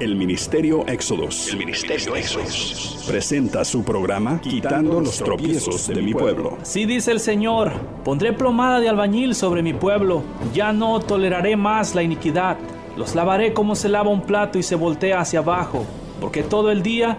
El Ministerio Éxodos. Ministerio Presenta su programa Quitando los tropiezos de mi pueblo. Si dice el Señor, pondré plomada de albañil sobre mi pueblo. Ya no toleraré más la iniquidad. Los lavaré como se lava un plato y se voltea hacia abajo, porque todo el día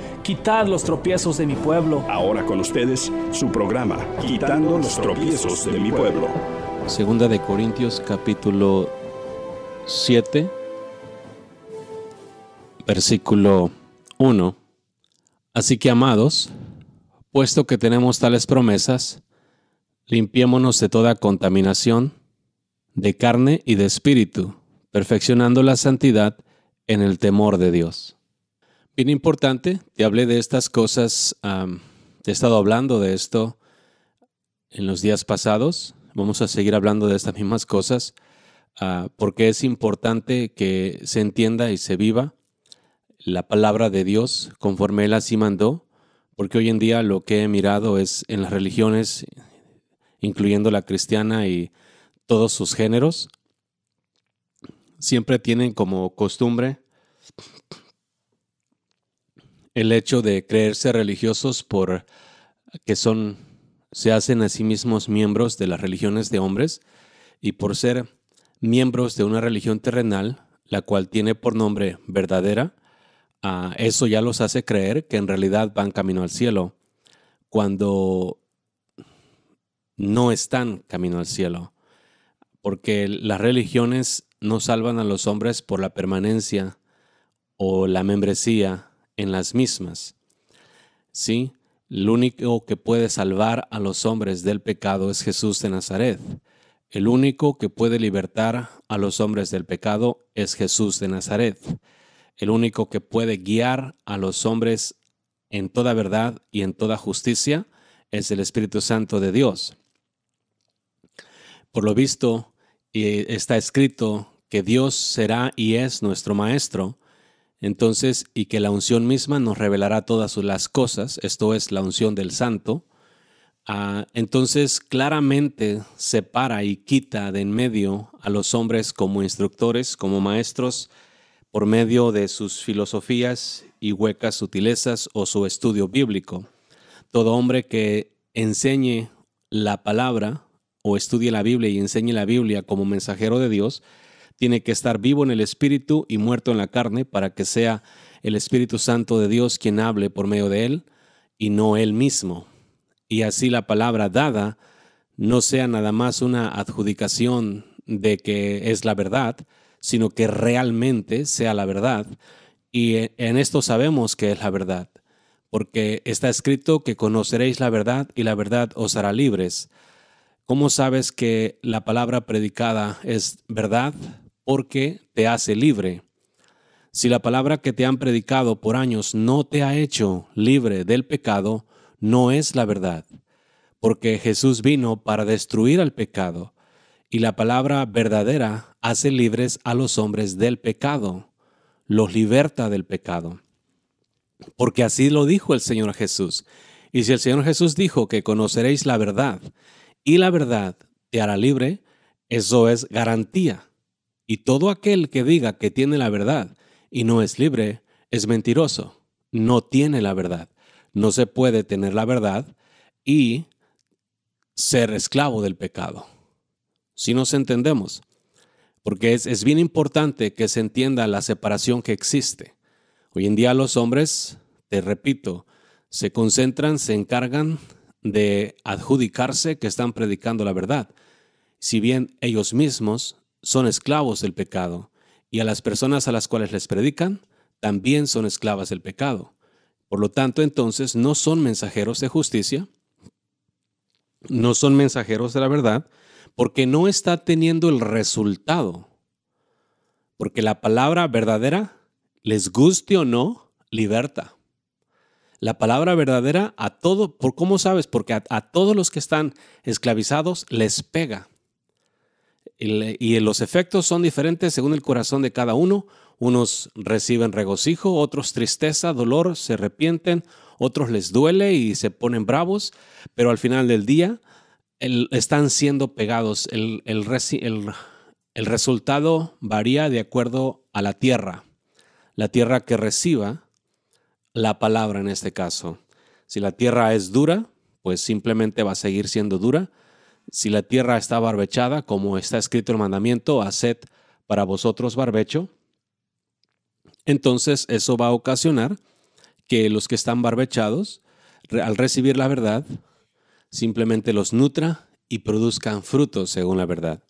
Quitad los tropiezos de mi pueblo. Ahora con ustedes, su programa, Quitando los tropiezos de mi pueblo. Segunda de Corintios capítulo 7, versículo 1. Así que, amados, puesto que tenemos tales promesas, limpiémonos de toda contaminación, de carne y de espíritu, perfeccionando la santidad en el temor de Dios. Bien importante, te hablé de estas cosas, te he estado hablando de esto en los días pasados, vamos a seguir hablando de estas mismas cosas, ah, porque es importante que se entienda y se viva la palabra de Dios conforme Él así mandó, porque hoy en día lo que he mirado es en las religiones, incluyendo la cristiana y todos sus géneros, siempre tienen como costumbre el hecho de creerse religiosos por que son se hacen a sí mismos miembros de las religiones de hombres y por ser miembros de una religión terrenal, la cual tiene por nombre verdadera, ah, eso ya los hace creer que en realidad van camino al cielo, cuando no están camino al cielo, porque las religiones no salvan a los hombres por la permanencia o la membresía en las mismas. Sí, el único que puede salvar a los hombres del pecado es Jesús de Nazaret. El único que puede libertar a los hombres del pecado es Jesús de Nazaret. El único que puede guiar a los hombres en toda verdad y en toda justicia es el Espíritu Santo de Dios. Por lo visto, eh, está escrito que Dios será y es nuestro Maestro entonces, y que la unción misma nos revelará todas las cosas, esto es la unción del santo, ah, entonces claramente separa y quita de en medio a los hombres como instructores, como maestros, por medio de sus filosofías y huecas sutilezas o su estudio bíblico. Todo hombre que enseñe la palabra o estudie la Biblia y enseñe la Biblia como mensajero de Dios, tiene que estar vivo en el Espíritu y muerto en la carne para que sea el Espíritu Santo de Dios quien hable por medio de él y no él mismo. Y así la palabra dada no sea nada más una adjudicación de que es la verdad, sino que realmente sea la verdad. Y en esto sabemos que es la verdad, porque está escrito que conoceréis la verdad y la verdad os hará libres. ¿Cómo sabes que la palabra predicada es verdad? porque te hace libre. Si la palabra que te han predicado por años no te ha hecho libre del pecado, no es la verdad, porque Jesús vino para destruir al pecado, y la palabra verdadera hace libres a los hombres del pecado, los liberta del pecado. Porque así lo dijo el Señor Jesús. Y si el Señor Jesús dijo que conoceréis la verdad, y la verdad te hará libre, eso es garantía y todo aquel que diga que tiene la verdad y no es libre, es mentiroso, no tiene la verdad. No se puede tener la verdad y ser esclavo del pecado. Si nos entendemos, porque es, es bien importante que se entienda la separación que existe. Hoy en día los hombres, te repito, se concentran, se encargan de adjudicarse que están predicando la verdad, si bien ellos mismos son esclavos del pecado, y a las personas a las cuales les predican también son esclavas del pecado. Por lo tanto, entonces, no son mensajeros de justicia, no son mensajeros de la verdad, porque no está teniendo el resultado. Porque la palabra verdadera, les guste o no, liberta. La palabra verdadera a todo, ¿por cómo sabes? Porque a todos los que están esclavizados les pega y los efectos son diferentes según el corazón de cada uno. Unos reciben regocijo, otros tristeza, dolor, se arrepienten, otros les duele y se ponen bravos, pero al final del día están siendo pegados. el, resultado varía de acuerdo a la tierra, la tierra que reciba la palabra en este caso. Si la tierra es dura, pues simplemente va a seguir siendo dura. Si la tierra está barbechada, como está escrito el mandamiento, haced para vosotros barbecho, entonces eso va a ocasionar que los que están barbechados, al recibir la verdad, simplemente los nutra y produzcan frutos según la verdad.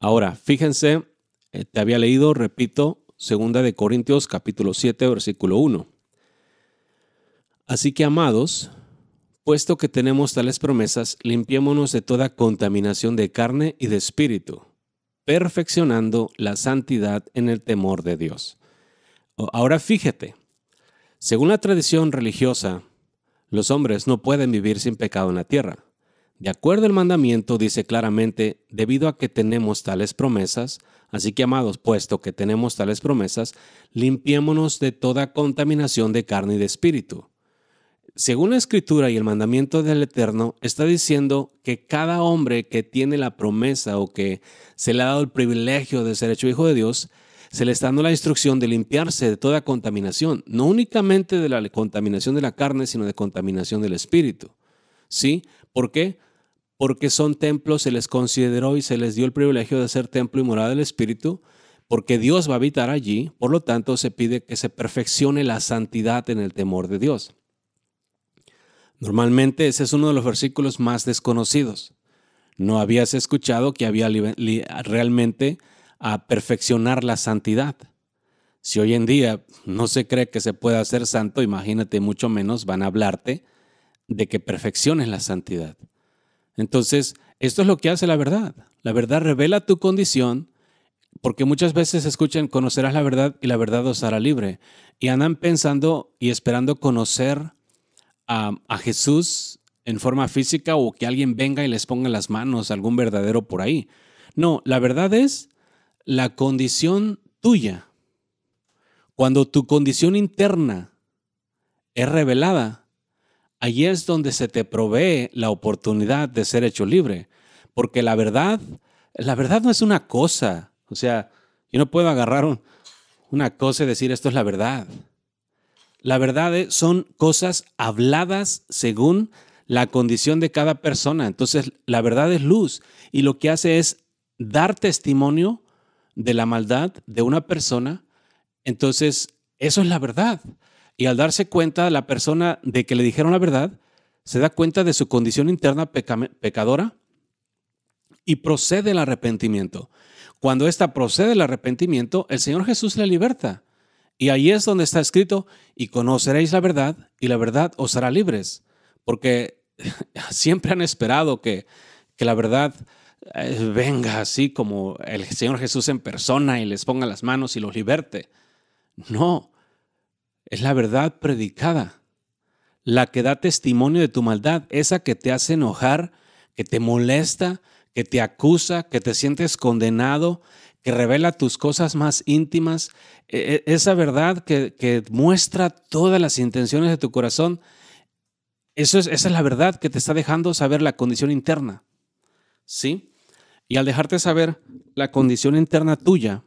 Ahora, fíjense, eh, te había leído, repito, segunda de Corintios capítulo 7, versículo 1. Así que, amados, Puesto que tenemos tales promesas, limpiémonos de toda contaminación de carne y de espíritu, perfeccionando la santidad en el temor de Dios. Ahora fíjate, según la tradición religiosa, los hombres no pueden vivir sin pecado en la tierra. De acuerdo al mandamiento dice claramente, debido a que tenemos tales promesas, así que amados, puesto que tenemos tales promesas, limpiémonos de toda contaminación de carne y de espíritu según la escritura y el mandamiento del Eterno, está diciendo que cada hombre que tiene la promesa o que se le ha dado el privilegio de ser hecho hijo de Dios, se le está dando la instrucción de limpiarse de toda contaminación, no únicamente de la contaminación de la carne, sino de contaminación del espíritu. ¿Sí? ¿Por qué? Porque son templos, se les consideró y se les dio el privilegio de ser templo y morada del espíritu, porque Dios va a habitar allí, por lo tanto se pide que se perfeccione la santidad en el temor de Dios. Normalmente ese es uno de los versículos más desconocidos. No habías escuchado que había realmente a perfeccionar la santidad. Si hoy en día no se cree que se pueda ser santo, imagínate mucho menos van a hablarte de que perfecciones la santidad. Entonces, esto es lo que hace la verdad. La verdad revela tu condición, porque muchas veces escuchan conocerás la verdad y la verdad os hará libre. Y andan pensando y esperando conocer a, Jesús en forma física o que alguien venga y les ponga las manos, algún verdadero por ahí. No, la verdad es la condición tuya. Cuando tu condición interna es revelada, allí es donde se te provee la oportunidad de ser hecho libre. Porque la verdad, la verdad no es una cosa. O sea, yo no puedo agarrar una cosa y decir esto es la verdad. La verdad eh, son cosas habladas según la condición de cada persona. Entonces, la verdad es luz y lo que hace es dar testimonio de la maldad de una persona. Entonces, eso es la verdad. Y al darse cuenta la persona de que le dijeron la verdad, se da cuenta de su condición interna pecadora y procede el arrepentimiento. Cuando ésta procede el arrepentimiento, el Señor Jesús la liberta. Y ahí es donde está escrito, y conoceréis la verdad, y la verdad os hará libres, porque siempre han esperado que, que la verdad eh, venga así como el Señor Jesús en persona y les ponga las manos y los liberte. No, es la verdad predicada, la que da testimonio de tu maldad, esa que te hace enojar, que te molesta, que te acusa, que te sientes condenado, que revela tus cosas más íntimas, e, e, esa verdad que, muestra todas las intenciones de tu corazón, eso esa es la verdad que te está dejando saber la condición interna. ¿Sí? Y al dejarte saber la condición interna tuya,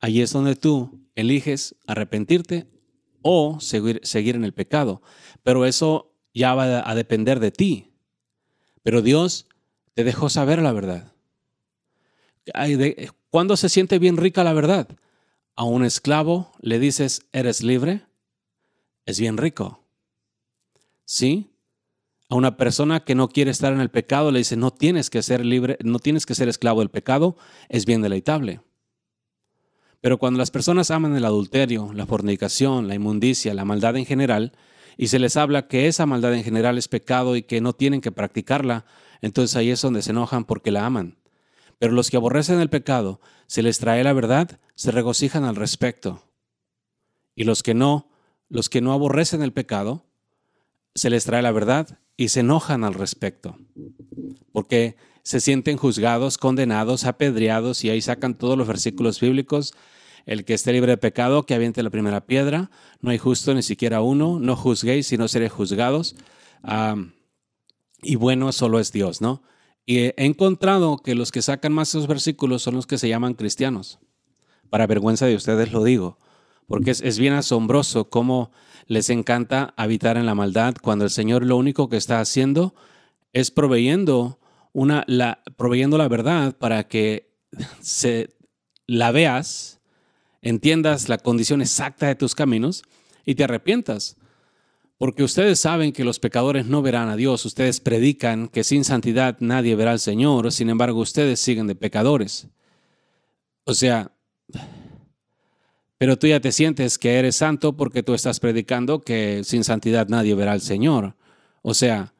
ahí es donde tú eliges arrepentirte o seguir, seguir en el pecado. Pero eso ya va a depender de ti. Pero Dios te dejó saber la verdad. ¿Cuándo se siente bien rica la verdad? A un esclavo le dices, ¿eres libre? Es bien rico. ¿Sí? A una persona que no quiere estar en el pecado le dice, no tienes que ser libre, no tienes que ser esclavo del pecado, es bien deleitable. Pero cuando las personas aman el adulterio, la fornicación, la inmundicia, la maldad en general, y se les habla que esa maldad en general es pecado y que no tienen que practicarla, entonces ahí es donde se enojan porque la aman. Pero los que aborrecen el pecado, se les trae la verdad, se regocijan al respecto. Y los que no, los que no aborrecen el pecado, se les trae la verdad y se enojan al respecto. Porque se sienten juzgados, condenados, apedreados, y ahí sacan todos los versículos bíblicos. El que esté libre de pecado, que aviente la primera piedra. No hay justo ni siquiera uno. No juzguéis si no seréis juzgados. Ah, y bueno solo es Dios, ¿no? Y he encontrado que los que sacan más esos versículos son los que se llaman cristianos. Para vergüenza de ustedes lo digo, porque es, bien asombroso cómo les encanta habitar en la maldad cuando el Señor lo único que está haciendo es proveyendo, una, la, proveyendo la verdad para que se, la veas, entiendas la condición exacta de tus caminos y te arrepientas. Porque ustedes saben que los pecadores no verán a Dios. Ustedes predican que sin santidad nadie verá al Señor. Sin embargo, ustedes siguen de pecadores. O sea, pero tú ya te sientes que eres santo porque tú estás predicando que sin santidad nadie verá al Señor. O sea,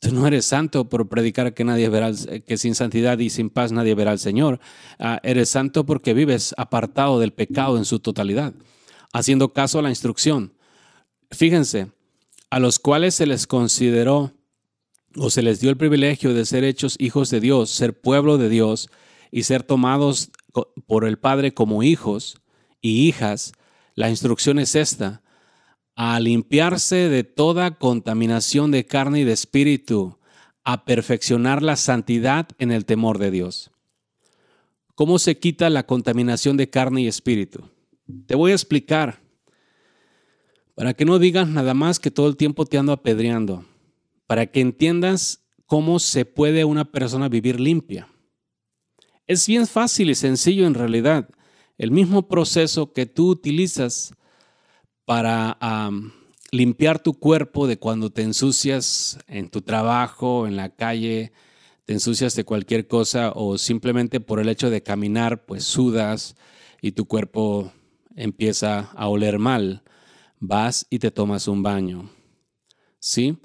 tú no eres santo por predicar que nadie verá que sin santidad y sin paz nadie verá al Señor. Ah, eres santo porque vives apartado del pecado en su totalidad, haciendo caso a la instrucción. Fíjense, a los cuales se les consideró o se les dio el privilegio de ser hechos hijos de Dios, ser pueblo de Dios y ser tomados por el Padre como hijos y hijas, la instrucción es esta, a limpiarse de toda contaminación de carne y de espíritu, a perfeccionar la santidad en el temor de Dios. ¿Cómo se quita la contaminación de carne y espíritu? Te voy a explicar para que no digas nada más que todo el tiempo te ando apedreando. Para que entiendas cómo se puede una persona vivir limpia. Es bien fácil y sencillo en realidad. El mismo proceso que tú utilizas para limpiar tu cuerpo de cuando te ensucias en tu trabajo, en la calle, te ensucias de cualquier cosa o simplemente por el hecho de caminar, pues sudas y tu cuerpo empieza a oler mal vas y te tomas un baño. ¿Sí?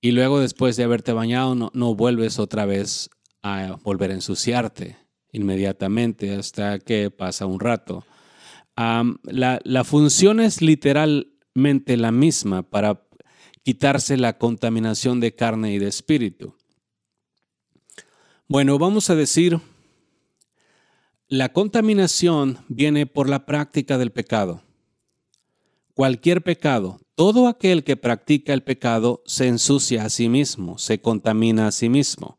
Y luego después de haberte bañado, no, vuelves otra vez a volver a ensuciarte inmediatamente hasta que pasa un rato. la función es literalmente la misma para quitarse la contaminación de carne y de espíritu. Bueno, vamos a decir, la contaminación viene por la práctica del pecado cualquier pecado. Todo aquel que practica el pecado se ensucia a sí mismo, se contamina a sí mismo.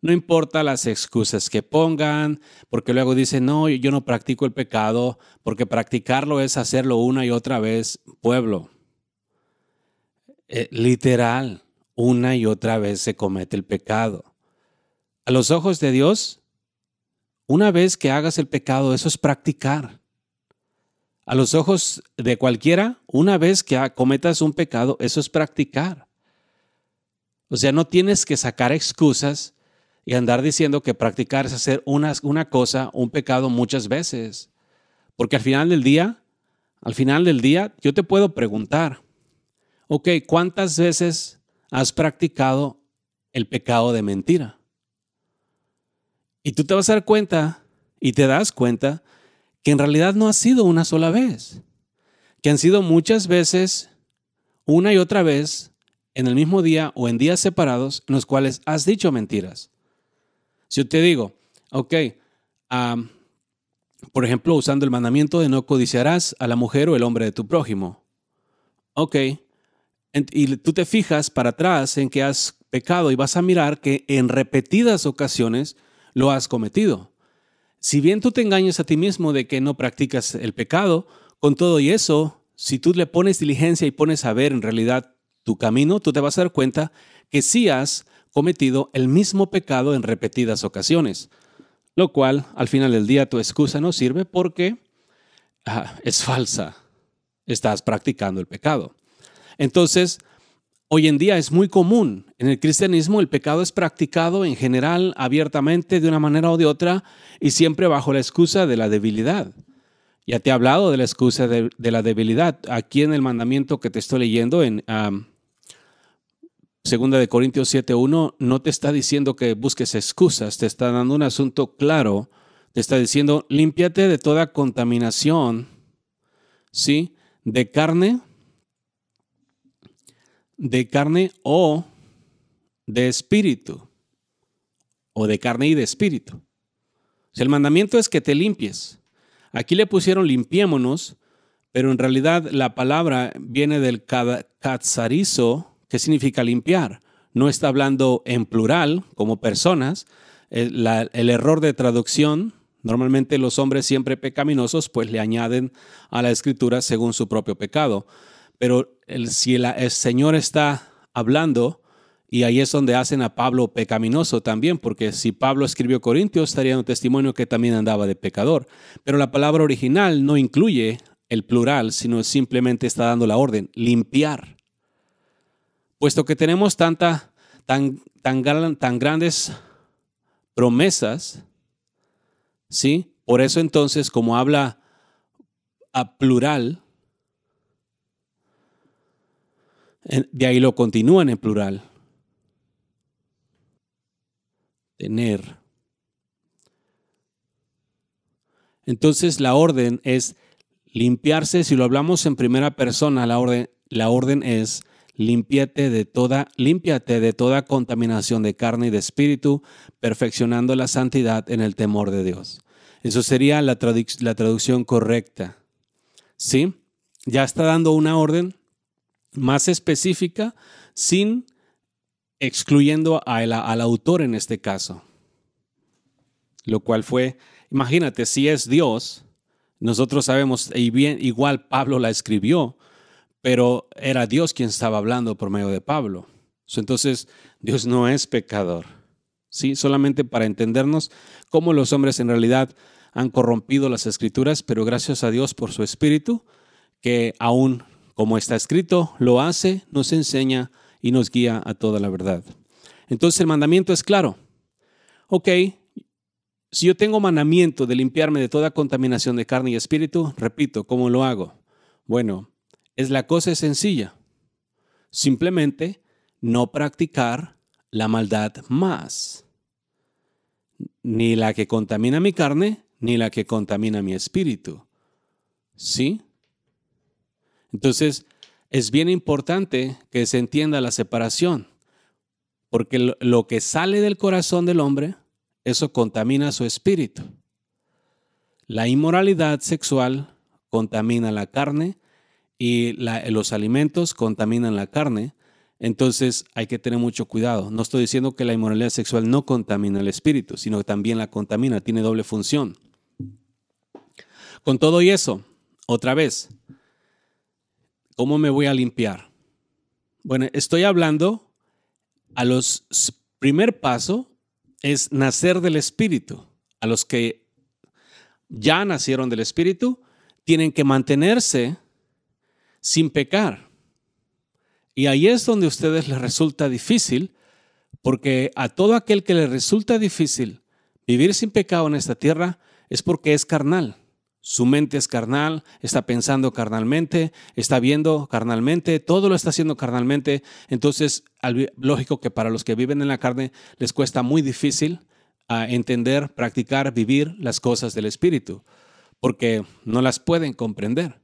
No importa las excusas que pongan, porque luego dicen, no, yo no practico el pecado, porque practicarlo es hacerlo una y otra vez, pueblo. Eh, literal, una y otra vez se comete el pecado. A los ojos de Dios, una vez que hagas el pecado, eso es practicar a los ojos de cualquiera, una vez que cometas un pecado, eso es practicar. O sea, no tienes que sacar excusas y andar diciendo que practicar es hacer una, una cosa, un pecado muchas veces. Porque al final del día, al final del día, yo te puedo preguntar, ok, ¿cuántas veces has practicado el pecado de mentira? Y tú te vas a dar cuenta y te das cuenta que en realidad no ha sido una sola vez, que han sido muchas veces, una y otra vez, en el mismo día o en días separados en los cuales has dicho mentiras. Si yo te digo, ok, por ejemplo, usando el mandamiento de no codiciarás a la mujer o el hombre de tu prójimo. Ok, y tú te fijas para atrás en que has pecado y vas a mirar que en repetidas ocasiones lo has cometido si bien tú te engañas a ti mismo de que no practicas el pecado, con todo y eso, si tú le pones diligencia y pones a ver en realidad tu camino, tú te vas a dar cuenta que sí has cometido el mismo pecado en repetidas ocasiones, lo cual al final del día tu excusa no sirve porque ah, es falsa, estás practicando el pecado. Entonces, Hoy en día es muy común. En el cristianismo el pecado es practicado en general abiertamente de una manera o de otra y siempre bajo la excusa de la debilidad. Ya te he hablado de la excusa de, la debilidad aquí en el mandamiento que te estoy leyendo en 2 Segunda de Corintios 7:1 no te está diciendo que busques excusas, te está dando un asunto claro, te está diciendo límpiate de toda contaminación, ¿sí? De carne, de carne o de espíritu, o de carne y de espíritu. Si el mandamiento es que te limpies. Aquí le pusieron limpiémonos, pero en realidad la palabra viene del katsarizo, que significa limpiar. No está hablando en plural, como personas. el error de traducción, normalmente los hombres siempre pecaminosos, pues le añaden a la escritura según su propio pecado. Pero si el, Señor está hablando, y ahí es donde hacen a Pablo pecaminoso también, porque si Pablo escribió Corintios, estaría un testimonio que también andaba de pecador. Pero la palabra original no incluye el plural, sino simplemente está dando la orden, limpiar. Puesto que tenemos tanta, tan, tan, tan grandes promesas, ¿sí? Por eso entonces, como habla a plural, De ahí lo continúan en plural. Tener. Entonces la orden es limpiarse. Si lo hablamos en primera persona, la orden, la orden es limpiate de toda, límpiate de toda contaminación de carne y de espíritu, perfeccionando la santidad en el temor de Dios. Eso sería la, la traducción correcta. ¿Sí? Ya está dando una orden, más específica sin excluyendo al autor en este caso. Lo cual fue, imagínate, si es Dios, nosotros sabemos, y bien, igual Pablo la escribió, pero era Dios quien estaba hablando por medio de Pablo. Entonces, Dios no es pecador. ¿sí? Solamente para entendernos cómo los hombres en realidad han corrompido las escrituras, pero gracias a Dios por su espíritu, que aún como está escrito, lo hace, nos enseña y nos guía a toda la verdad. Entonces el mandamiento es claro. Ok, si yo tengo mandamiento de limpiarme de toda contaminación de carne y espíritu, repito, ¿cómo lo hago? Bueno, es la cosa sencilla. Simplemente no practicar la maldad más. Ni la que contamina mi carne, ni la que contamina mi espíritu. ¿Sí? Entonces, es bien importante que se entienda la separación, porque lo que sale del corazón del hombre, eso contamina su espíritu. La inmoralidad sexual contamina la carne y los alimentos contaminan la carne. Entonces hay que tener mucho cuidado. No estoy diciendo que la inmoralidad sexual no contamina el espíritu, sino que también la contamina, tiene doble función. Con todo y eso, otra vez, ¿Cómo me voy a limpiar? Bueno, estoy hablando a los primer paso es nacer del espíritu. A los que ya nacieron del espíritu tienen que mantenerse sin pecar. Y ahí es donde a ustedes les resulta difícil, porque a todo aquel que le resulta difícil vivir sin pecado en esta tierra es porque es carnal. Su mente es carnal, está pensando carnalmente, está viendo carnalmente, todo lo está haciendo carnalmente. Entonces, lógico que para los que viven en la carne les cuesta muy difícil ah, entender, practicar, vivir las cosas del Espíritu, porque no las pueden comprender.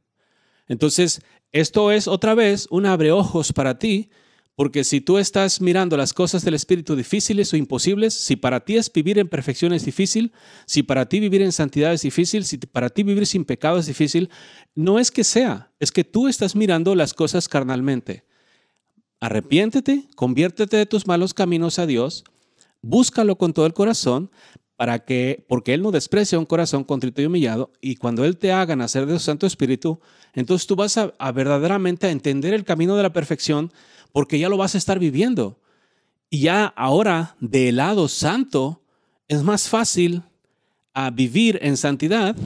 Entonces, esto es otra vez un abre ojos para ti porque si tú estás mirando las cosas del Espíritu difíciles o imposibles, si para ti es vivir en perfección es difícil, si para ti vivir en santidad es difícil, si para ti vivir sin pecado es difícil, no es que sea, es que tú estás mirando las cosas carnalmente. Arrepiéntete, conviértete de tus malos caminos a Dios, búscalo con todo el corazón, que, porque Él no desprecia un corazón contrito y humillado, y cuando Él te haga nacer de su Santo Espíritu, entonces tú vas a, verdaderamente a entender el camino de la perfección, porque ya lo vas a estar viviendo. Y ya ahora, de lado santo, es más fácil a vivir en santidad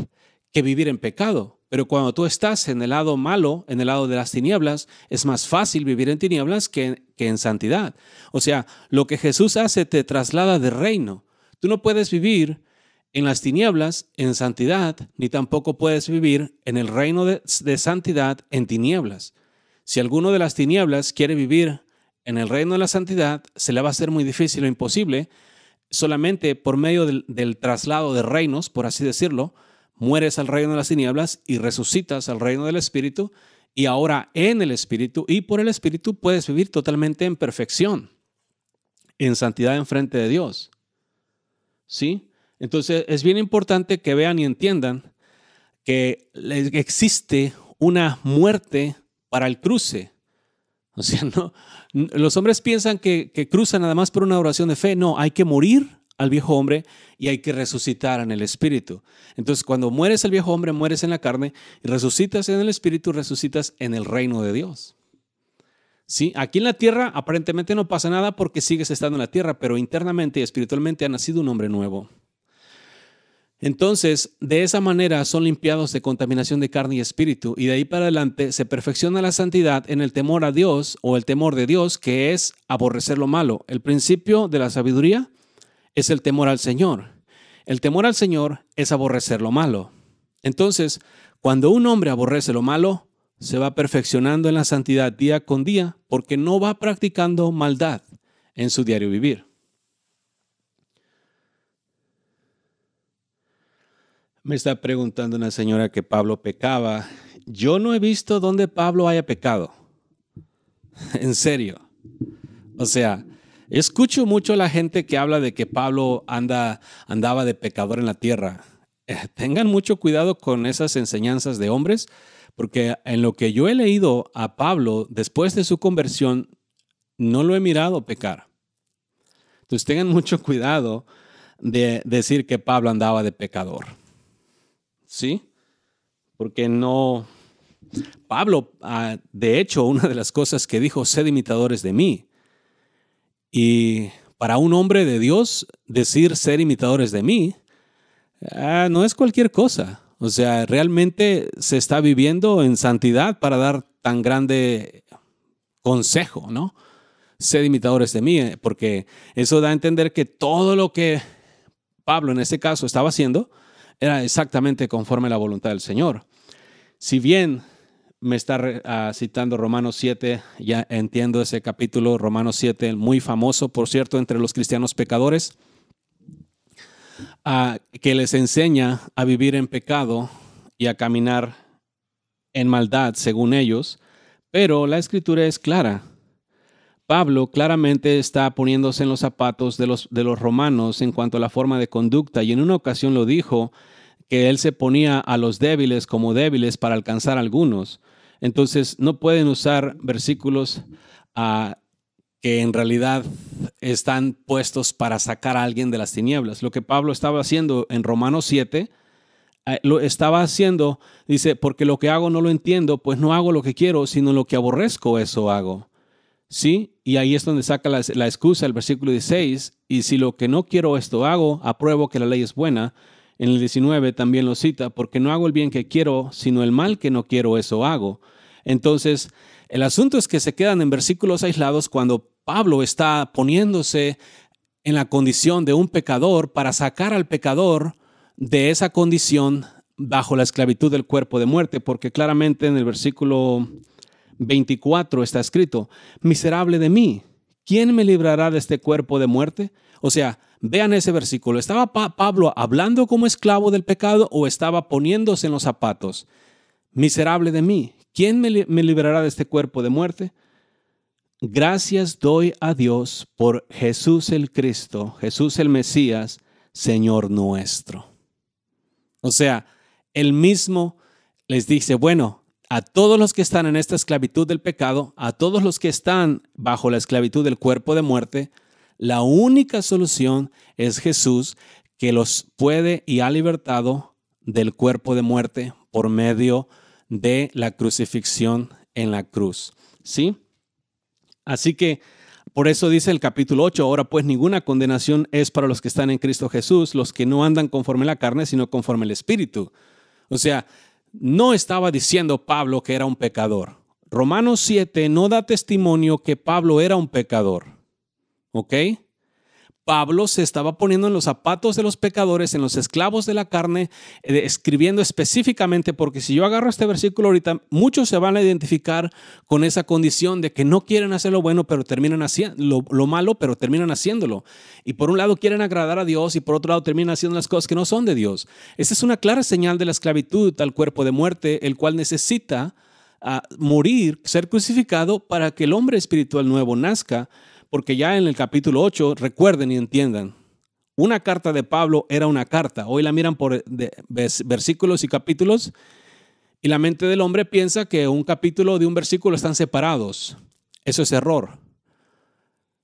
que vivir en pecado. Pero cuando tú estás en el lado malo, en el lado de las tinieblas, es más fácil vivir en tinieblas que, que en santidad. O sea, lo que Jesús hace te traslada de reino. Tú no puedes vivir en las tinieblas en santidad, ni tampoco puedes vivir en el reino de, santidad en tinieblas. Si alguno de las tinieblas quiere vivir en el reino de la santidad, se le va a ser muy difícil o imposible. Solamente por medio del, del traslado de reinos, por así decirlo, mueres al reino de las tinieblas y resucitas al reino del Espíritu, y ahora en el Espíritu y por el Espíritu puedes vivir totalmente en perfección, en santidad en frente de Dios. ¿sí? Entonces es bien importante que vean y entiendan que existe una muerte para el cruce. O sea, no, los hombres piensan que, cruzan nada más por una oración de fe. No, hay que morir al viejo hombre y hay que resucitar en el espíritu. Entonces, cuando mueres al viejo hombre, mueres en la carne y resucitas en el espíritu, resucitas en el reino de Dios. ¿sí? Aquí en la tierra aparentemente no pasa nada porque sigues estando en la tierra, pero internamente y espiritualmente ha nacido un hombre nuevo. Entonces, de esa manera son limpiados de contaminación de carne y espíritu, y de ahí para adelante se perfecciona la santidad en el temor a Dios o el temor de Dios, que es aborrecer lo malo. El principio de la sabiduría es el temor al Señor. El temor al Señor es aborrecer lo malo. Entonces, cuando un hombre aborrece lo malo, se va perfeccionando en la santidad día con día porque no va practicando maldad en su diario vivir. Me está preguntando una señora que Pablo pecaba. Yo no he visto dónde Pablo haya pecado. en serio. O sea, escucho mucho la gente que habla de que Pablo anda, andaba de pecador en la tierra. Eh, tengan mucho cuidado con esas enseñanzas de hombres porque en lo que yo he leído a Pablo después de su conversión, no lo he mirado pecar. Entonces tengan mucho cuidado de decir que Pablo andaba de pecador. ¿Sí? Porque no... Pablo, ah, de hecho, una de las cosas que dijo, ser imitadores de mí. Y para un hombre de Dios, decir ser imitadores de mí, ah, no es cualquier cosa. O sea, realmente se está viviendo en santidad para dar tan grande consejo, ¿no? Sed imitadores de mí, eh, porque eso da a entender que todo lo que Pablo en este caso estaba haciendo era exactamente conforme a la voluntad del Señor. Si bien me está ah, citando Romanos 7, ya entiendo ese capítulo, Romanos 7, muy famoso, por cierto, entre los cristianos pecadores, que les enseña a vivir en pecado y a caminar en maldad según ellos, pero la escritura es clara. Pablo claramente está poniéndose en los zapatos de los, de los romanos en cuanto a la forma de conducta y en una ocasión lo dijo que él se ponía a los débiles como débiles para alcanzar a algunos. Entonces no pueden usar versículos a ah, que en realidad están puestos para sacar a alguien de las tinieblas. Lo que Pablo estaba haciendo en Romanos 7, eh, lo estaba haciendo, dice, porque lo que hago no lo entiendo, pues no hago lo que quiero, sino lo que aborrezco, eso hago. ¿Sí? Y ahí es donde saca la, la excusa el versículo 16, y si lo que no quiero esto hago, apruebo que la ley es buena. En el 19 también lo cita, porque no hago el bien que quiero, sino el mal que no quiero, eso hago. Entonces, el asunto es que se quedan en versículos aislados cuando Pablo está poniéndose en la condición de un pecador para sacar al pecador de esa condición bajo la esclavitud del cuerpo de muerte, porque claramente en el versículo 24 está escrito, miserable de mí, ¿quién me librará de este cuerpo de muerte? O sea, vean ese versículo, ¿estaba Pablo hablando como esclavo del pecado o estaba poniéndose en los zapatos? Miserable de mí, ¿Quién me, liberará de este cuerpo de muerte? Gracias doy a Dios por Jesús el Cristo, Jesús el Mesías, Señor nuestro. O sea, él mismo les dice, bueno, a todos los que están en esta esclavitud del pecado, a todos los que están bajo la esclavitud del cuerpo de muerte, la única solución es Jesús que los puede y ha libertado del cuerpo de muerte por medio de de la crucifixión en la cruz. ¿Sí? Así que por eso dice el capítulo 8, ahora pues ninguna condenación es para los que están en Cristo Jesús, los que no andan conforme la carne, sino conforme el Espíritu. O sea, no estaba diciendo Pablo que era un pecador. Romanos 7 no da testimonio que Pablo era un pecador. ¿Ok? Pablo se estaba poniendo en los zapatos de los pecadores, en los esclavos de la carne, eh, escribiendo específicamente, porque si yo agarro este versículo ahorita, muchos se van a identificar con esa condición de que no quieren hacer lo bueno, pero terminan haciendo lo, malo, pero terminan haciéndolo. Y por un lado quieren agradar a Dios y por otro lado terminan haciendo las cosas que no son de Dios. Esa es una clara señal de la esclavitud al cuerpo de muerte, el cual necesita ah, morir, ser crucificado para que el hombre espiritual nuevo nazca porque ya en el capítulo 8, recuerden y entiendan, una carta de Pablo era una carta. Hoy la miran por versículos y capítulos y la mente del hombre piensa que un capítulo de un versículo están separados. Eso es error.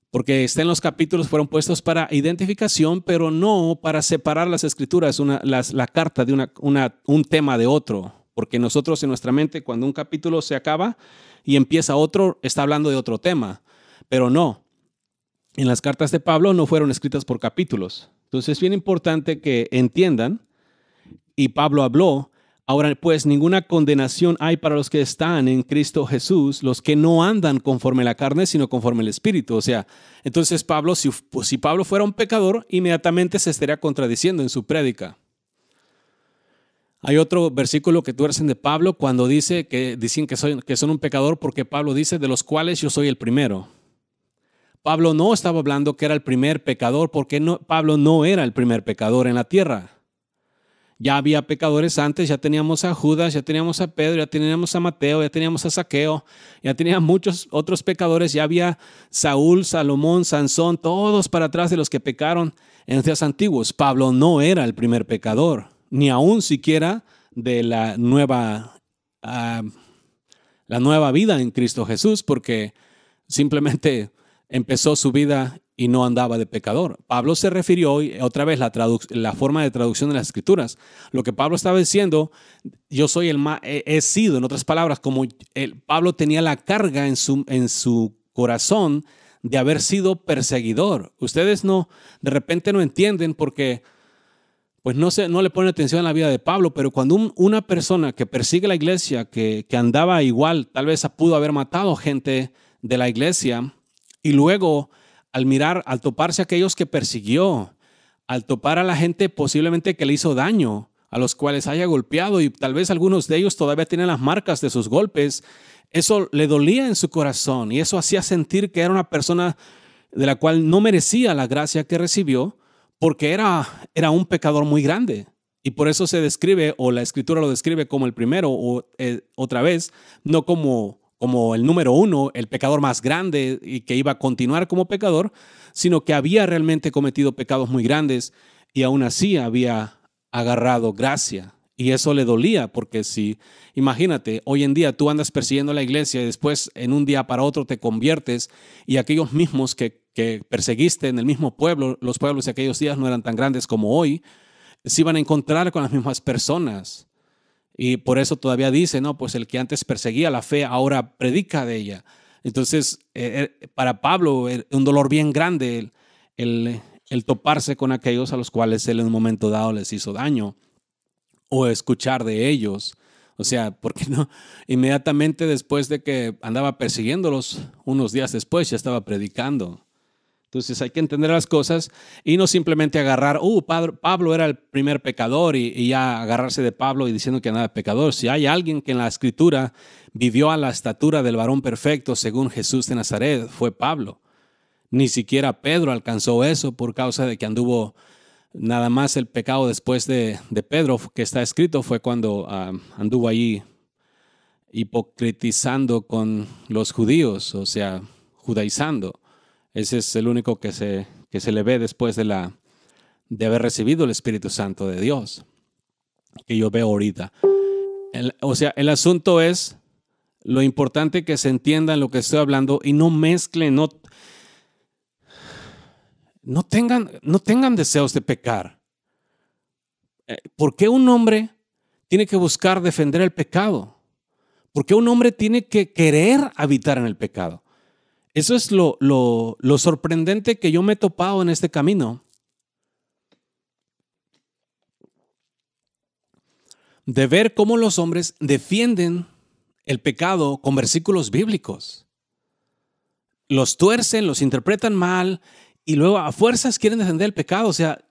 Porque estén los capítulos fueron puestos para identificación, pero no para separar las escrituras, una, la carta de una, un tema de otro. Porque nosotros en nuestra mente, cuando un capítulo se acaba y empieza otro, está hablando de otro tema. Pero no, en las cartas de Pablo no fueron escritas por capítulos. Entonces es bien importante que entiendan, y Pablo habló, ahora pues ninguna condenación hay para los que están en Cristo Jesús, los que no andan conforme la carne, sino conforme el Espíritu. O sea, entonces Pablo, si, pues, Pablo fuera un pecador, inmediatamente se estaría contradiciendo en su prédica. Hay otro versículo que tuercen de Pablo cuando dice que dicen que, soy, que son un pecador porque Pablo dice de los cuales yo soy el primero. Pablo no estaba hablando que era el primer pecador, porque no, Pablo no era el primer pecador en la tierra. Ya había pecadores antes, ya teníamos a Judas, ya teníamos a Pedro, ya teníamos a Mateo, ya teníamos a Saqueo, ya teníamos muchos otros pecadores, ya había Saúl, Salomón, Sansón, todos para atrás de los que pecaron en los días antiguos. Pablo no era el primer pecador, ni aún siquiera de la nueva, ah, la nueva vida en Cristo Jesús, porque simplemente empezó su vida y no andaba de pecador. Pablo se refirió hoy otra vez la, la forma de traducción de las escrituras. Lo que Pablo estaba diciendo, yo soy el más, he, sido, en otras palabras, como el, Pablo tenía la carga en su, en su corazón de haber sido perseguidor. Ustedes no, de repente no entienden porque pues no, se, no le ponen atención a la vida de Pablo, pero cuando una persona que persigue la iglesia, que, que andaba igual, tal vez pudo haber matado gente de la iglesia, y luego, al mirar, al toparse a aquellos que persiguió, al topar a la gente posiblemente que le hizo daño, a los cuales haya golpeado y tal vez algunos de ellos todavía tienen las marcas de sus golpes, eso le dolía en su corazón y eso hacía sentir que era una persona de la cual no merecía la gracia que recibió porque era, era un pecador muy grande. Y por eso se describe, o la escritura lo describe como el primero, o eh, otra vez, no como como el número uno, el pecador más grande y que iba a continuar como pecador, sino que había realmente cometido pecados muy grandes y aún así había agarrado gracia. Y eso le dolía, porque si, imagínate, hoy en día tú andas persiguiendo la iglesia y después en un día para otro te conviertes y aquellos mismos que, perseguiste en el mismo pueblo, los pueblos de aquellos días no eran tan grandes como hoy, se iban a encontrar con las mismas personas y por eso todavía dice, no, pues el que antes perseguía la fe ahora predica de ella. Entonces, eh, eh, para Pablo, eh, un dolor bien grande el, toparse con aquellos a los cuales él en un momento dado les hizo daño o escuchar de ellos. O sea, porque no, inmediatamente después de que andaba persiguiéndolos, unos días después ya estaba predicando. Entonces hay que entender las cosas y no simplemente agarrar, uh, Pablo era el primer pecador y, ya agarrarse de Pablo y diciendo que nada pecador. Si hay alguien que en la escritura vivió a la estatura del varón perfecto según Jesús de Nazaret, fue Pablo. Ni siquiera Pedro alcanzó eso por causa de que anduvo nada más el pecado después de, Pedro, que está escrito, fue cuando anduvo ahí hipocritizando con los judíos, o sea, judaizando. Ese es el único que se, que se le ve después de, la, de haber recibido el Espíritu Santo de Dios, que yo veo ahorita. o sea, el asunto es lo importante que se entienda lo que estoy hablando y no mezclen, no, no, tengan, no tengan deseos de pecar. Eh, ¿Por qué un hombre tiene que buscar defender el pecado? ¿Por qué un hombre tiene que querer habitar en el pecado? Eso es lo, lo, sorprendente que yo me he topado en este camino. De ver cómo los hombres defienden el pecado con versículos bíblicos. Los tuercen, los interpretan mal y luego a fuerzas quieren defender el pecado. O sea,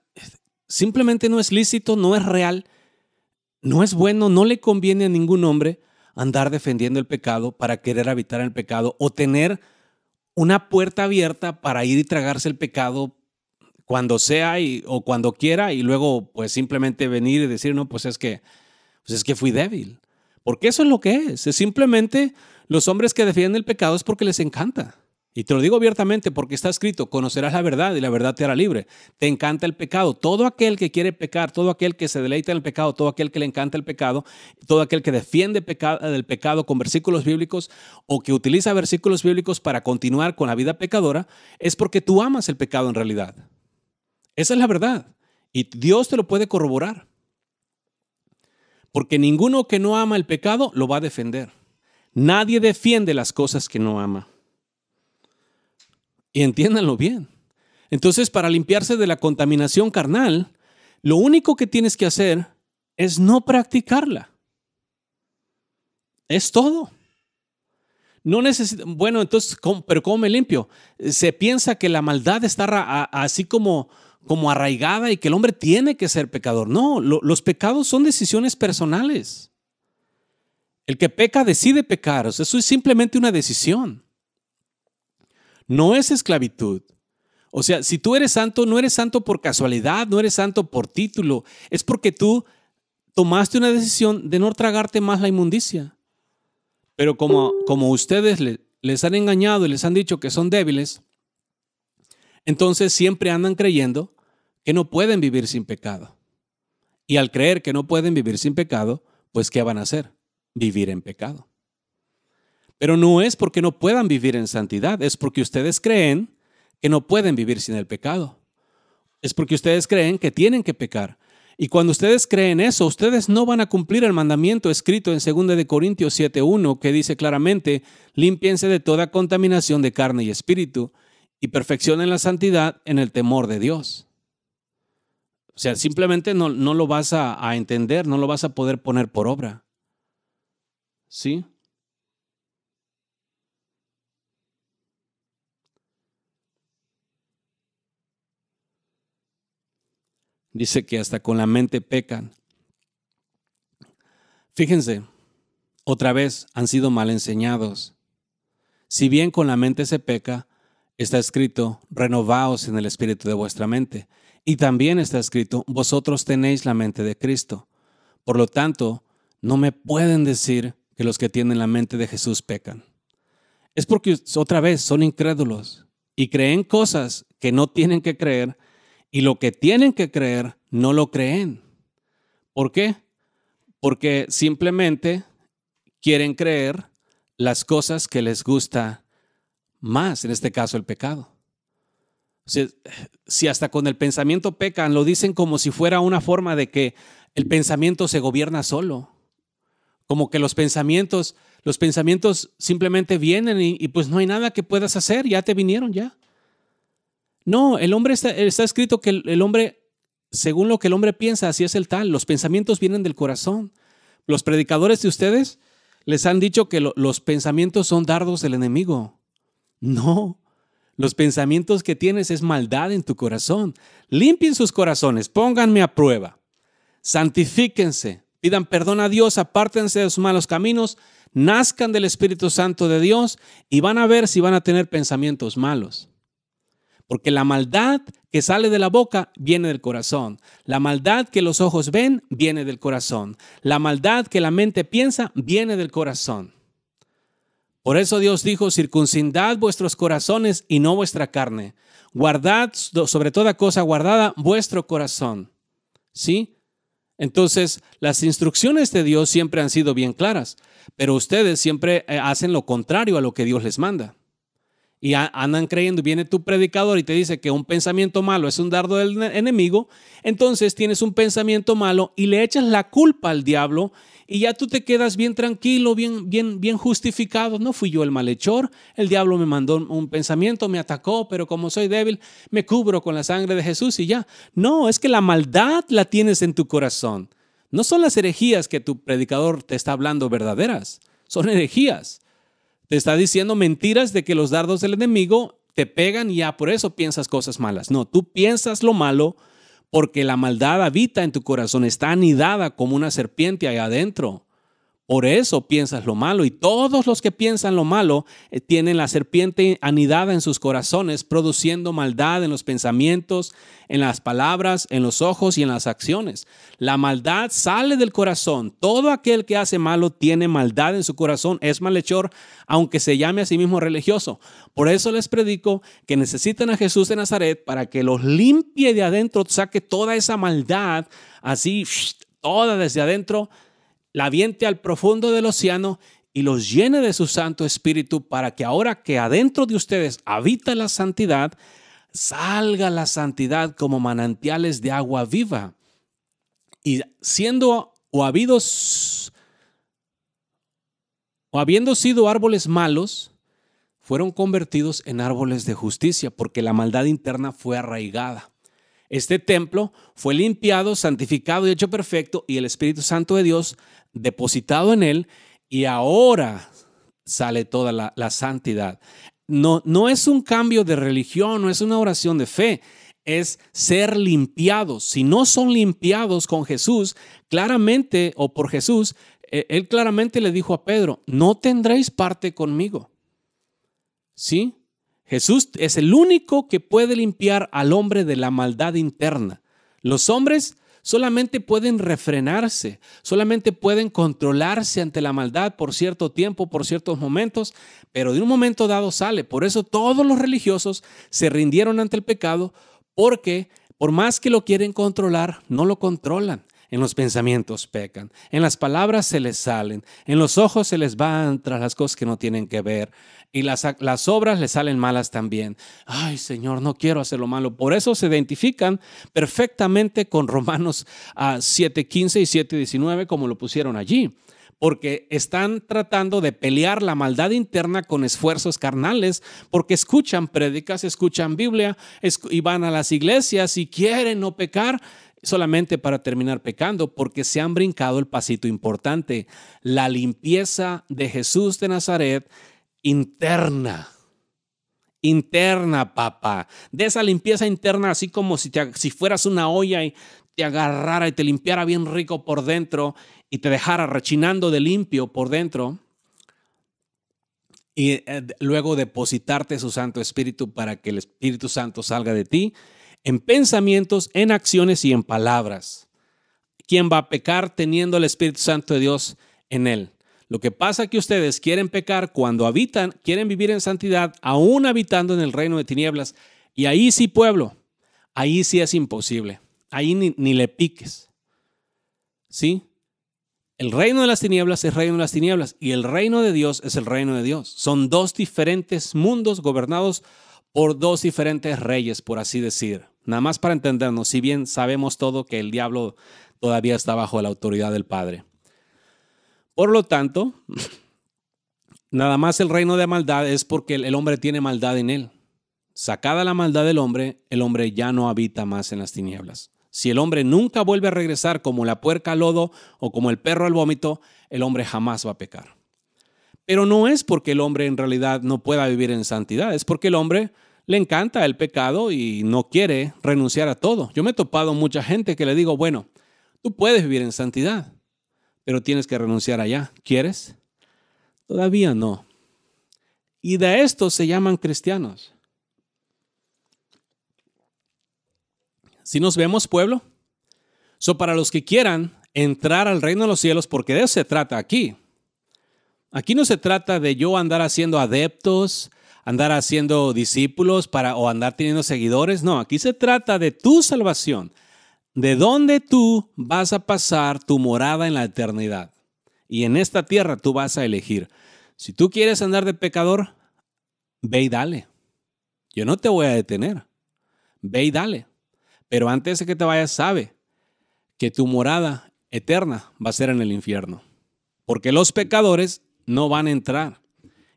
simplemente no es lícito, no es real, no es bueno, no le conviene a ningún hombre andar defendiendo el pecado para querer habitar el pecado o tener una puerta abierta para ir y tragarse el pecado cuando sea y, o cuando quiera y luego pues simplemente venir y decir, no, pues es que, pues es que fui débil. Porque eso es lo que es. Es simplemente los hombres que defienden el pecado es porque les encanta. Y te lo digo abiertamente porque está escrito, conocerás la verdad y la verdad te hará libre. Te encanta el pecado. Todo aquel que quiere pecar, todo aquel que se deleita en el pecado, todo aquel que le encanta el pecado, todo aquel que defiende el del pecado con versículos bíblicos o que utiliza versículos bíblicos para continuar con la vida pecadora, es porque tú amas el pecado en realidad. Esa es la verdad. Y Dios te lo puede corroborar. Porque ninguno que no ama el pecado lo va a defender. Nadie defiende las cosas que no ama. Y entiéndanlo bien. Entonces, para limpiarse de la contaminación carnal, lo único que tienes que hacer es no practicarla. Es todo. No bueno, entonces, pero ¿cómo me limpio? Se piensa que la maldad está así como, como arraigada y que el hombre tiene que ser pecador. No, los pecados son decisiones personales. El que peca decide pecar, eso es simplemente una decisión no es esclavitud. O sea, si tú eres santo, no eres santo por casualidad, no eres santo por título, es porque tú tomaste una decisión de no tragarte más la inmundicia. Pero como, como ustedes les han engañado y les han dicho que son débiles, entonces siempre andan creyendo que no pueden vivir sin pecado. Y al creer que no pueden vivir sin pecado, pues ¿qué van a hacer? Vivir en pecado. Pero no es porque no puedan vivir en santidad, es porque ustedes creen que no pueden vivir sin el pecado. Es porque ustedes creen que tienen que pecar. Y cuando ustedes creen eso, ustedes no van a cumplir el mandamiento escrito en 2 de Corintios 7:1 que dice claramente, limpiense de toda contaminación de carne y espíritu y perfeccionen la santidad en el temor de Dios." O sea, simplemente no, lo vas a entender, no lo vas a poder poner por obra. ¿Sí? Dice que hasta con la mente pecan. Fíjense, otra vez han sido mal enseñados. Si bien con la mente se peca, está escrito, renovaos en el espíritu de vuestra mente. Y también está escrito, vosotros tenéis la mente de Cristo. Por lo tanto, no me pueden decir que los que tienen la mente de Jesús pecan. Es porque otra vez son incrédulos y creen cosas que no tienen que creer y lo que tienen que creer, no lo creen. ¿Por qué? Porque simplemente quieren creer las cosas que les gusta más, en este caso el pecado. si hasta con el pensamiento pecan, lo dicen como si fuera una forma de que el pensamiento se gobierna solo. Como que los pensamientos, los pensamientos simplemente vienen y pues no hay nada que puedas hacer, ya te vinieron ya. No, el hombre está, escrito que el, hombre, según lo que el hombre piensa, así es el tal. Los pensamientos vienen del corazón. Los predicadores de ustedes les han dicho que los pensamientos son dardos del enemigo. No, los pensamientos que tienes es maldad en tu corazón. Limpien sus corazones, pónganme a prueba. Santifíquense, pidan perdón a Dios, apártense de sus malos caminos, nazcan del Espíritu Santo de Dios y van a ver si van a tener pensamientos malos. Porque la maldad que sale de la boca viene del corazón. La maldad que los ojos ven viene del corazón. La maldad que la mente piensa viene del corazón. Por eso Dios dijo, circuncindad vuestros corazones y no vuestra carne. Guardad sobre toda cosa guardada vuestro corazón. ¿Sí? Entonces, las instrucciones de Dios siempre han sido bien claras, pero ustedes siempre eh, hacen lo contrario a lo que Dios les manda y andan creyendo, viene tu predicador y te dice que un pensamiento malo es un dardo del enemigo, entonces tienes un pensamiento malo y le echas la culpa al diablo y ya tú te quedas bien tranquilo, bien bien bien justificado, no fui yo el malhechor, el diablo me mandó un pensamiento, me atacó, pero como soy débil, me cubro con la sangre de Jesús y ya. No, es que la maldad la tienes en tu corazón. No son las herejías que tu predicador te está hablando verdaderas, son herejías. Te está diciendo mentiras de que los dardos del enemigo te pegan y ya por eso piensas cosas malas. No, tú piensas lo malo porque la maldad habita en tu corazón, está anidada como una serpiente allá adentro. Por eso piensas lo malo y todos los que piensan lo malo eh, tienen la serpiente anidada en sus corazones, produciendo maldad en los pensamientos, en las palabras, en los ojos y en las acciones. La maldad sale del corazón. Todo aquel que hace malo tiene maldad en su corazón, es malhechor, aunque se llame a sí mismo religioso. Por eso les predico que necesitan a Jesús de Nazaret para que los limpie de adentro, saque toda esa maldad, así, toda desde adentro la viente al profundo del océano y los llene de su Santo Espíritu para que ahora que adentro de ustedes habita la santidad, salga la santidad como manantiales de agua viva. Y siendo o habidos o habiendo sido árboles malos, fueron convertidos en árboles de justicia porque la maldad interna fue arraigada. Este templo fue limpiado, santificado y hecho perfecto y el Espíritu Santo de Dios depositado en él y ahora sale toda la, santidad. No, no es un cambio de religión, no es una oración de fe, es ser limpiados. Si no son limpiados con Jesús, claramente, o por Jesús, eh, él claramente le dijo a Pedro, no tendréis parte conmigo. ¿Sí? Jesús es el único que puede limpiar al hombre de la maldad interna. Los hombres solamente pueden refrenarse, solamente pueden controlarse ante la maldad por cierto tiempo, por ciertos momentos, pero de un momento dado sale. Por eso todos los religiosos se rindieron ante el pecado porque por más que lo quieren controlar, no lo controlan. En los pensamientos pecan, en las palabras se les salen, en los ojos se les van tras las cosas que no tienen que ver y las, las obras le salen malas también. Ay, Señor, no quiero hacer lo malo. Por eso se identifican perfectamente con Romanos ah, siete 7.15 y 7.19 como lo pusieron allí porque están tratando de pelear la maldad interna con esfuerzos carnales, porque escuchan prédicas, escuchan Biblia y van a las iglesias y quieren no pecar solamente para terminar pecando, porque se han brincado el pasito importante, la limpieza de Jesús de Nazaret interna. Interna, papá. De esa limpieza interna, así como si, fueras una olla y te agarrara y te limpiara bien rico por dentro y te dejara rechinando de limpio por dentro. Y eh, luego depositarte su Santo Espíritu para que el Espíritu Santo salga de ti en pensamientos, en acciones y en palabras. ¿Quién va a pecar teniendo el Espíritu Santo de Dios en él? Lo que pasa es que ustedes quieren pecar cuando habitan, quieren vivir en santidad, aún habitando en el reino de tinieblas. Y ahí sí, pueblo, ahí sí es imposible. Ahí ni, le piques. ¿Sí? El reino de las tinieblas es reino de las tinieblas y el reino de Dios es el reino de Dios. Son dos diferentes mundos gobernados por dos diferentes reyes, por así decir. Nada más para entendernos, si bien sabemos todo que el diablo todavía está bajo la autoridad del Padre. Por lo tanto, nada más el reino de maldad es porque el hombre tiene maldad en él. Sacada la maldad del hombre, el hombre ya no habita más en las tinieblas. Si el hombre nunca vuelve a regresar como la puerca al lodo o como el perro al vómito, el hombre jamás va a pecar. Pero no es porque el hombre en realidad no pueda vivir en santidad, es porque el hombre le encanta el pecado y no quiere renunciar a todo. Yo me he topado mucha gente que le digo, bueno, tú puedes vivir en santidad, pero tienes que renunciar allá. ¿Quieres? Todavía no. Y de esto se llaman cristianos. Si nos vemos, pueblo, so para los que quieran entrar al reino de los cielos, porque de eso se trata aquí. Aquí no se trata de yo andar haciendo adeptos, andar haciendo discípulos para o andar teniendo seguidores. No, aquí se trata de tu salvación, de dónde tú vas a pasar tu morada en la eternidad. Y en esta tierra tú vas a elegir. Si tú quieres andar de pecador, ve y dale. Yo no te voy a detener. Ve y dale. Pero antes de que te vayas, sabe que tu morada eterna va a ser en el infierno. Porque los pecadores no van a entrar.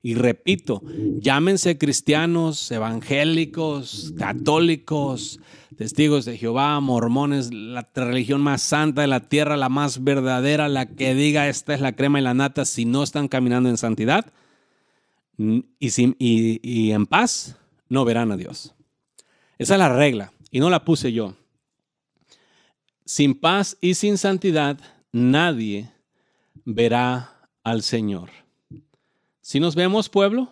Y repito, llámense cristianos, evangélicos, católicos, testigos de Jehová, mormones, la religión más santa de la tierra, la más verdadera, la que diga esta es la crema y la nata, si no están caminando en santidad mm, y, sin, en paz, no verán a Dios. Esa es la regla y no la puse yo. Sin paz y sin santidad, nadie verá al Señor. Si nos vemos, pueblo,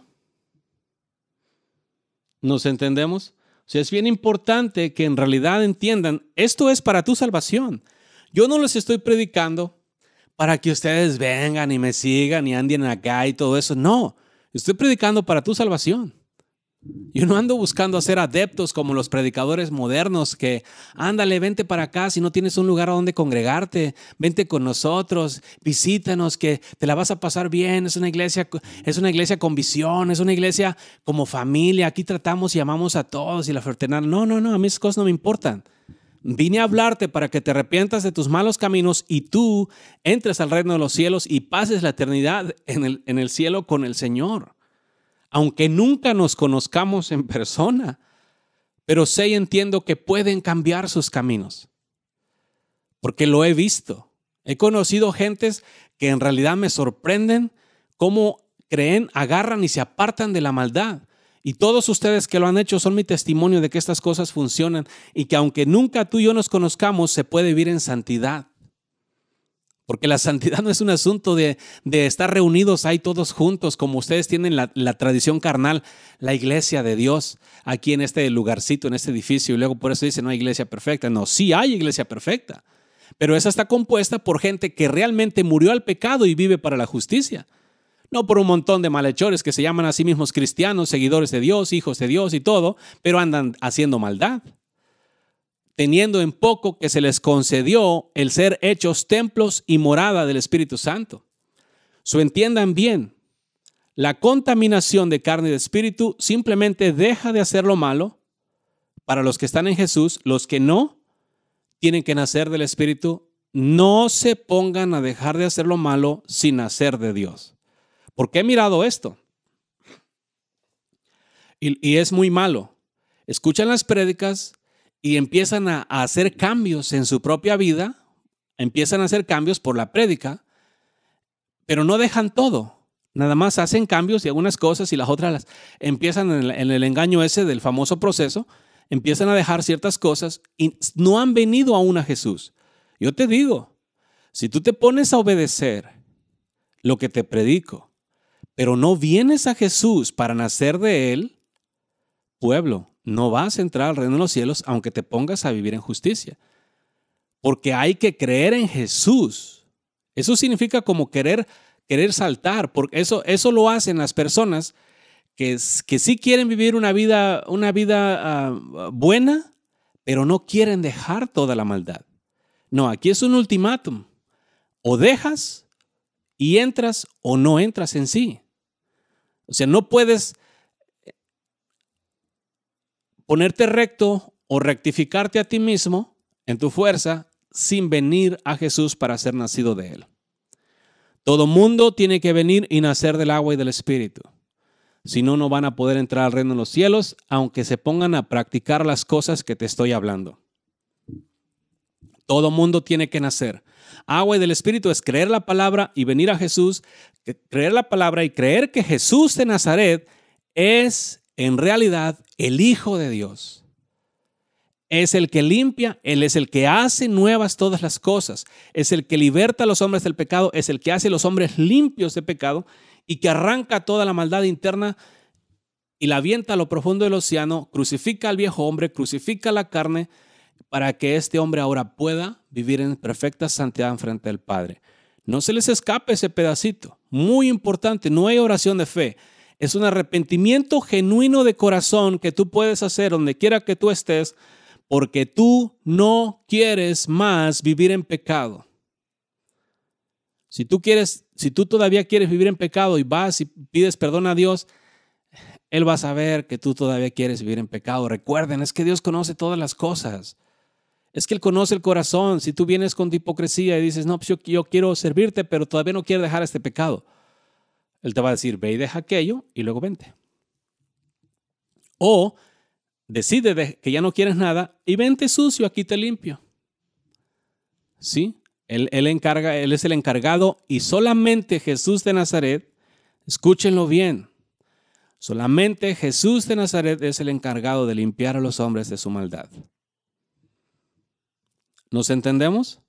¿nos entendemos? O sea, es bien importante que en realidad entiendan, esto es para tu salvación. Yo no les estoy predicando para que ustedes vengan y me sigan y anden acá y todo eso. No, estoy predicando para tu salvación. Yo no ando buscando hacer adeptos como los predicadores modernos que, ándale, vente para acá si no tienes un lugar a donde congregarte, vente con nosotros, visítanos, que te la vas a pasar bien, es una iglesia, es una iglesia con visión, es una iglesia como familia, aquí tratamos y amamos a todos y la fraternidad. No, no, no, a mí cosas no me importan. Vine a hablarte para que te arrepientas de tus malos caminos y tú entres al reino de los cielos y pases la eternidad en el, en el cielo con el Señor aunque nunca nos conozcamos en persona, pero sé y entiendo que pueden cambiar sus caminos, porque lo he visto. He conocido gentes que en realidad me sorprenden cómo creen, agarran y se apartan de la maldad. Y todos ustedes que lo han hecho son mi testimonio de que estas cosas funcionan y que aunque nunca tú y yo nos conozcamos, se puede vivir en santidad. Porque la santidad no es un asunto de, estar reunidos ahí todos juntos, como ustedes tienen la, la, tradición carnal, la iglesia de Dios aquí en este lugarcito, en este edificio. Y luego por eso dice no hay iglesia perfecta. No, sí hay iglesia perfecta. Pero esa está compuesta por gente que realmente murió al pecado y vive para la justicia. No por un montón de malhechores que se llaman a sí mismos cristianos, seguidores de Dios, hijos de Dios y todo, pero andan haciendo maldad teniendo en poco que se les concedió el ser hechos templos y morada del Espíritu Santo. su entiendan bien, la contaminación de carne y de espíritu simplemente deja de hacer lo malo para los que están en Jesús, los que no tienen que nacer del Espíritu, no se pongan a dejar de hacer lo malo sin nacer de Dios. ¿Por qué he mirado esto. Y, es muy malo. Escuchan las prédicas, y empiezan a, hacer cambios en su propia vida, empiezan a hacer cambios por la prédica, pero no dejan todo. Nada más hacen cambios y algunas cosas y las otras las empiezan en el, en el, engaño ese del famoso proceso, empiezan a dejar ciertas cosas y no han venido aún a Jesús. Yo te digo, si tú te pones a obedecer lo que te predico, pero no vienes a Jesús para nacer de Él, pueblo, no vas a entrar al reino de los cielos aunque te pongas a vivir en justicia. Porque hay que creer en Jesús. Eso significa como querer, querer saltar, porque eso, eso lo hacen las personas que, que sí quieren vivir una vida, una vida ah, buena, pero no quieren dejar toda la maldad. No, aquí es un ultimátum. O dejas y entras o no entras en sí. O sea, no puedes, ponerte recto o rectificarte a ti mismo en tu fuerza sin venir a Jesús para ser nacido de Él. Todo mundo tiene que venir y nacer del agua y del Espíritu. Si no, no van a poder entrar al reino de los cielos, aunque se pongan a practicar las cosas que te estoy hablando. Todo mundo tiene que nacer. Agua y del Espíritu es creer la palabra y venir a Jesús, creer la palabra y creer que Jesús de Nazaret es en realidad, el Hijo de Dios es el que limpia, Él es el que hace nuevas todas las cosas, es el que liberta a los hombres del pecado, es el que hace a los hombres limpios de pecado y que arranca toda la maldad interna y la avienta a lo profundo del océano, crucifica al viejo hombre, crucifica la carne, para que este hombre ahora pueda vivir en perfecta santidad frente al Padre. No se les escape ese pedacito, muy importante, no hay oración de fe. Es un arrepentimiento genuino de corazón que tú puedes hacer donde quiera que tú estés, porque tú no quieres más vivir en pecado. Si tú quieres, si tú todavía quieres vivir en pecado y vas y pides perdón a Dios, él va a saber que tú todavía quieres vivir en pecado. Recuerden, es que Dios conoce todas las cosas. Es que Él conoce el corazón. Si tú vienes con tu hipocresía y dices, no, pues yo, quiero servirte, pero todavía no quiero dejar este pecado. Él te va a decir, ve y deja aquello y luego vente. O decide que ya no quieres nada y vente sucio, aquí te limpio. ¿Sí? Él, él, encarga, él es el encargado y solamente Jesús de Nazaret, escúchenlo bien, solamente Jesús de Nazaret es el encargado de limpiar a los hombres de su maldad. ¿Nos entendemos?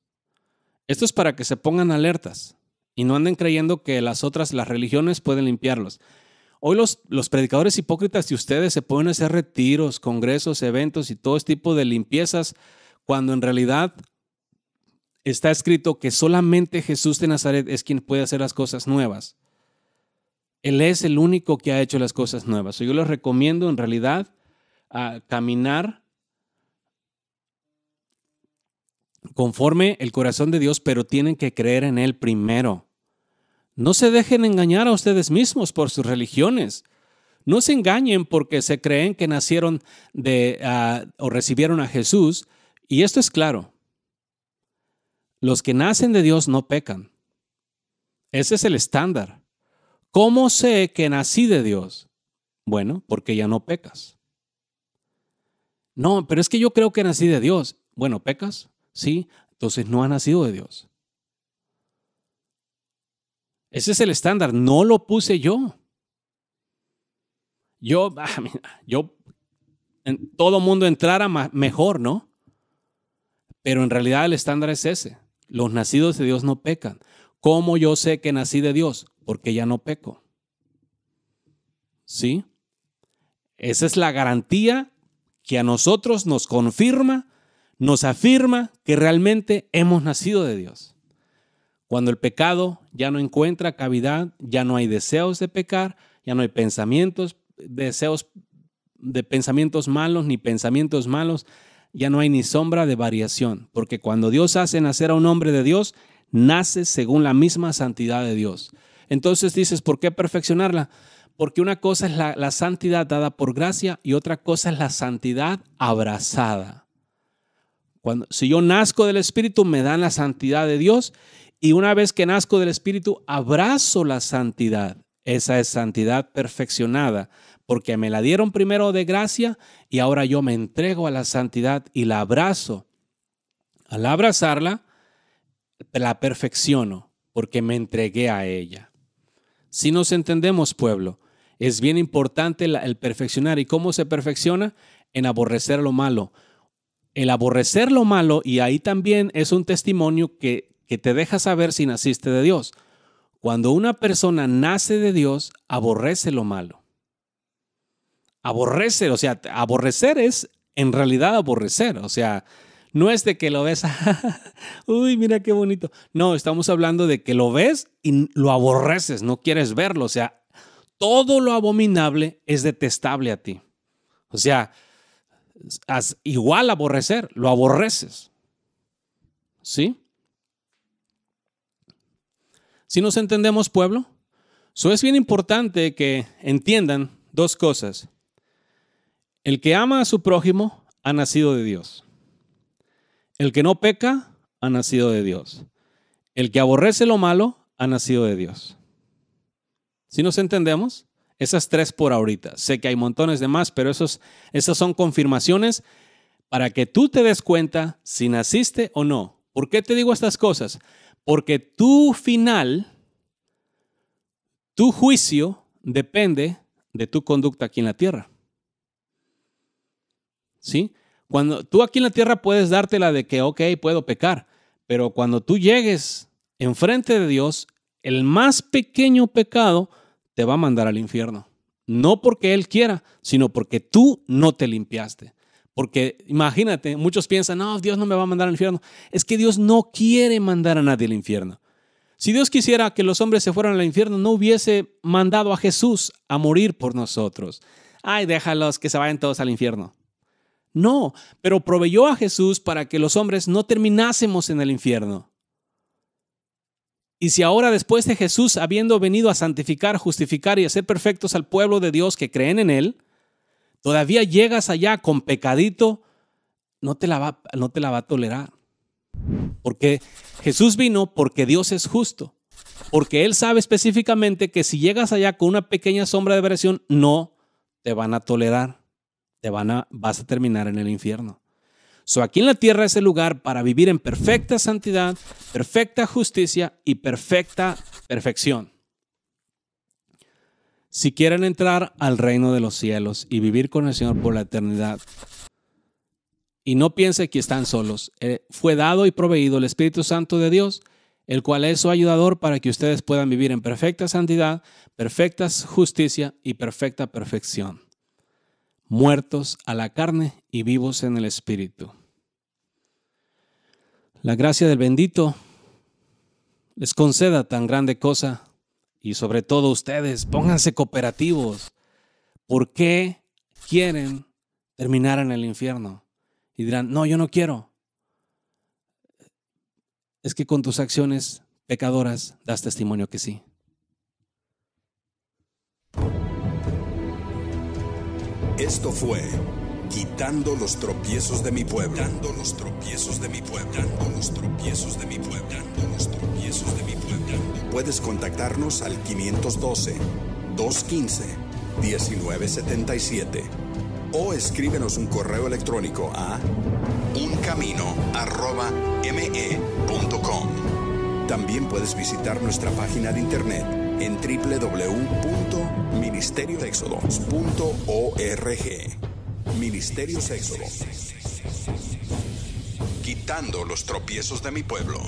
Esto es para que se pongan alertas y no anden creyendo que las otras, las religiones pueden limpiarlos. Hoy los, los predicadores hipócritas y ustedes se pueden hacer retiros, congresos, eventos y todo este tipo de limpiezas, cuando en realidad está escrito que solamente Jesús de Nazaret es quien puede hacer las cosas nuevas. Él es el único que ha hecho las cosas nuevas. Yo les recomiendo en realidad a ah, caminar conforme el corazón de Dios, pero tienen que creer en Él primero. No se dejen engañar a ustedes mismos por sus religiones. No se engañen porque se creen que nacieron de ah, o recibieron a Jesús. Y esto es claro. Los que nacen de Dios no pecan. Ese es el estándar. ¿Cómo sé que nací de Dios? Bueno, porque ya no pecas. No, pero es que yo creo que nací de Dios. Bueno, ¿pecas? ¿sí? Entonces no ha nacido de Dios. Ese es el estándar, no lo puse yo. Yo, ah, yo, en todo mundo entrara mejor, ¿no? Pero en realidad el estándar es ese. Los nacidos de Dios no pecan. ¿Cómo yo sé que nací de Dios? Porque ya no peco. ¿Sí? Esa es la garantía que a nosotros nos confirma nos afirma que realmente hemos nacido de Dios. Cuando el pecado ya no encuentra cavidad, ya no hay deseos de pecar, ya no hay pensamientos, deseos de pensamientos malos ni pensamientos malos, ya no hay ni sombra de variación, porque cuando Dios hace nacer a un hombre de Dios, nace según la misma santidad de Dios. Entonces dices, ¿por qué perfeccionarla? Porque una cosa es la, la santidad dada por gracia y otra cosa es la santidad abrazada si yo nazco del Espíritu, me dan la santidad de Dios. Y una vez que nazco del Espíritu, abrazo la santidad. Esa es santidad perfeccionada, porque me la dieron primero de gracia y ahora yo me entrego a la santidad y la abrazo. Al abrazarla, la perfecciono, porque me entregué a ella. Si nos entendemos, pueblo, es bien importante el perfeccionar. ¿Y cómo se perfecciona? En aborrecer lo malo el aborrecer lo malo, y ahí también es un testimonio que, te deja saber si naciste de Dios. Cuando una persona nace de Dios, aborrece lo malo. Aborrecer, o sea, aborrecer es en realidad aborrecer, o sea, no es de que lo ves, uy, mira qué bonito. No, estamos hablando de que lo ves y lo aborreces, no quieres verlo. O sea, todo lo abominable es detestable a ti. O sea, igual aborrecer, lo aborreces. ¿Sí? Si nos entendemos, pueblo, so es bien importante que entiendan dos cosas. El que ama a su prójimo ha nacido de Dios. El que no peca ha nacido de Dios. El que aborrece lo malo ha nacido de Dios. Si nos entendemos, esas tres por ahorita. Sé que hay montones de más, pero esos, esas son confirmaciones para que tú te des cuenta si naciste o no. ¿Por qué te digo estas cosas? Porque tu final, tu juicio depende de tu conducta aquí en la tierra. ¿Sí? Cuando tú aquí en la tierra puedes darte la de que, ok, puedo pecar, pero cuando tú llegues enfrente de Dios, el más pequeño pecado te va a mandar al infierno. No porque Él quiera, sino porque tú no te limpiaste. Porque imagínate, muchos piensan, no, Dios no me va a mandar al infierno. Es que Dios no quiere mandar a nadie al infierno. Si Dios quisiera que los hombres se fueran al infierno, no hubiese mandado a Jesús a morir por nosotros. Ay, déjalos que se vayan todos al infierno. No, pero proveyó a Jesús para que los hombres no terminásemos en el infierno. Y si ahora después de Jesús habiendo venido a santificar, justificar y hacer perfectos al pueblo de Dios que creen en Él, todavía llegas allá con pecadito, no te la va, no te la va a tolerar. Porque Jesús vino porque Dios es justo. Porque Él sabe específicamente que si llegas allá con una pequeña sombra de versión, no te van a tolerar. Te van a, vas a terminar en el infierno aquí en la tierra es el lugar para vivir en perfecta santidad, perfecta justicia y perfecta perfección. Si quieren entrar al reino de los cielos y vivir con el Señor por la eternidad, y no piense que están solos, eh, fue dado y proveído el Espíritu Santo de Dios, el cual es su ayudador para que ustedes puedan vivir en perfecta santidad, perfecta justicia y perfecta perfección, muertos a la carne y vivos en el Espíritu. La gracia del bendito les conceda tan grande cosa y sobre todo ustedes, pónganse cooperativos. ¿Por qué quieren terminar en el infierno? Y dirán, no, yo no quiero. Es que con tus acciones pecadoras das testimonio que sí. Esto fue quitando los tropiezos de mi pueblo, dando los tropiezos de mi pueblo, dando los tropiezos de mi pueblo, dando los tropiezos de mi pueblo. Puedes contactarnos al 512 215 1977 o escríbenos un correo electrónico a uncamino@me.com. También puedes visitar nuestra página de internet en www.ministeriodexodos.org. Ministerio Sexo. Quitando los tropiezos de mi pueblo.